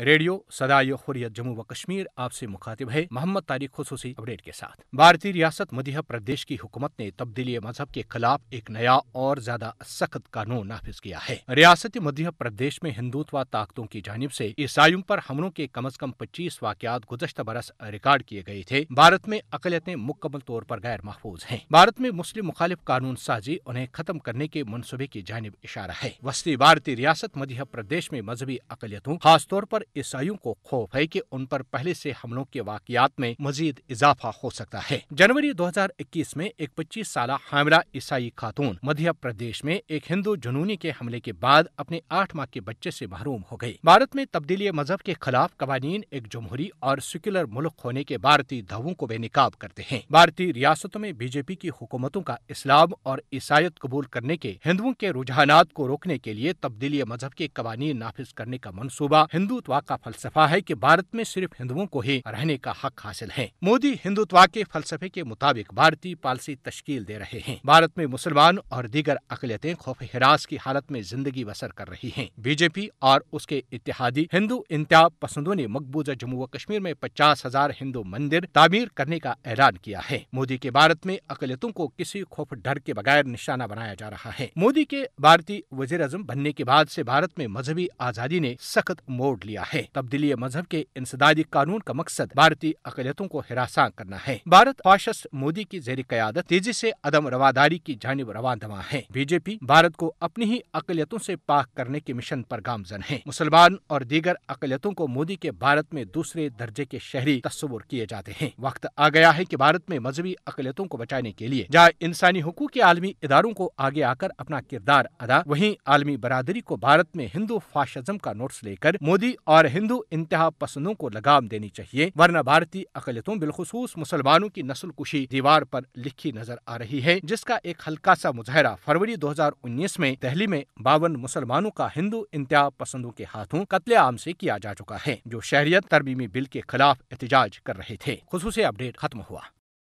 radio सदायो हुरियत Jammu व कश्मीर आपसे मुखातिब है मोहम्मद तारीख खसूसी अपडेट के साथ भारतीय रियासत मध्य प्रदेश की हुकूमत ने तब्दीली मजहब के खिलाफ एक नया और ज्यादा सख्त कानून नाफिज किया है रियासती मध्य प्रदेश में हिंदुत्व ताकतों की जानब से ईसाइयों पर हमलों के कम अज कम पच्चीस वाकत गुजशत बरस रिकॉर्ड किए गए थे भारत में अकलियतें मुकम्मल तौर पर गैर महफूज है भारत में मुस्लिम मुखालिफ कानून साजी उन्हें खत्म करने के मनसूबे की जानब इशारा है वस्ती भारतीय रियासत मध्य प्रदेश में मजहबी अकलियतों खासतौर पर ईसाइयों को खौफ है कि उन पर पहले से हमलों के वाकियात में मजीद इजाफा हो सकता है जनवरी 2021 में एक पच्चीस साल हामरा ईसाई खातून मध्य प्रदेश में एक हिंदू जुनूनी के हमले के बाद अपने आठ माह के बच्चे से महरूम हो गई भारत में तब्दीली मजहब के खिलाफ कवानीन एक जमहूरी और सेक्युलर मुल्क होने के भारतीय धवों को बेनकाब करते हैं भारतीय रियासतों में बीजेपी की हुकूमतों का इस्लाम और ईसाइत कबूल करने के हिंदुओं के रुझानात को रोकने के लिए तब्दीली मजहब के कवानीन नाफिज करने का मनसूबा हिंदुत्व हिंदुत्वा का फलसफा है कि भारत में सिर्फ हिंदुओं को ही रहने का हक हासिल है मोदी हिंदुत्वा के फलसफे के मुताबिक भारतीय पॉलिसी तश्कील दे रहे हैं भारत में मुसलमान और दीगर अकलियतें खौफ हिरास की हालत में जिंदगी बसर कर रही है बीजेपी और उसके इतिहादी हिंदू इंतहा पसंदों ने मकबूजा जम्मू व कश्मीर में पचास हजार हिंदू मंदिर तामीर करने का ऐलान किया है मोदी के भारत में अकलियतों को किसी खौफ डर के बगैर निशाना बनाया जा रहा है मोदी के भारतीय वजीर बनने के बाद से भारत में मजहबी आजादी ने सख्त मोड़ लिया गया है तब्दीली मजहब के इंसदादी कानून का मकसद भारतीय अकलियतों को हिरासा करना है भारत फाशस मोदी की जेर क्यादत तेजी ऐसी अदम रवादारी की जानब रवा दवा है बीजेपी भारत को अपनी ही अकलियतों ऐसी पाक करने के मिशन आरोप गामजन है मुसलमान और दीगर अकलियतों को मोदी के भारत में दूसरे दर्जे के शहरी तस्वुर किए जाते हैं वक्त आ गया है की भारत में मजहबी अकलियतों को बचाने के लिए जहाँ इंसानी हकूक के आलमी इदारों को आगे आकर अपना किरदार अदा वही आलमी बरदरी को भारत में हिंदू फाशजम का नोट लेकर मोदी और और हिंदू इंतहा पसंदों को लगाम देनी चाहिए वरना भारतीय अकलियतों बिलखसूस मुसलमानों की नस्ल कुशी दीवार पर लिखी नजर आ रही है जिसका एक हल्का सा मुजाहरा फरवरी 2019 में दहली में बावन मुसलमानों का हिंदू इंतहा पसंदों के हाथों कतले आम ऐसी किया जा चुका है जो शहरियत तरमीमी बिल के खिलाफ एहतजाज कर रहे थे खसूस अपडेट खत्म हुआ